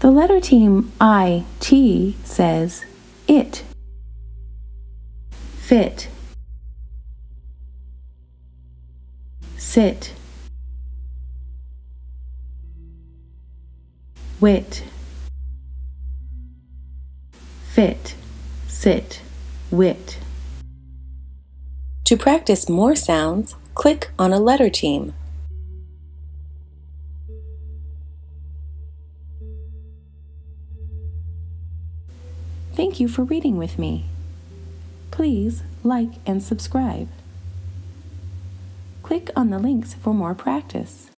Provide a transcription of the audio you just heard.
The letter team IT says it. Fit. Sit. Wit. Fit. Sit. Wit. To practice more sounds, click on a letter team. Thank you for reading with me. Please like and subscribe. Click on the links for more practice.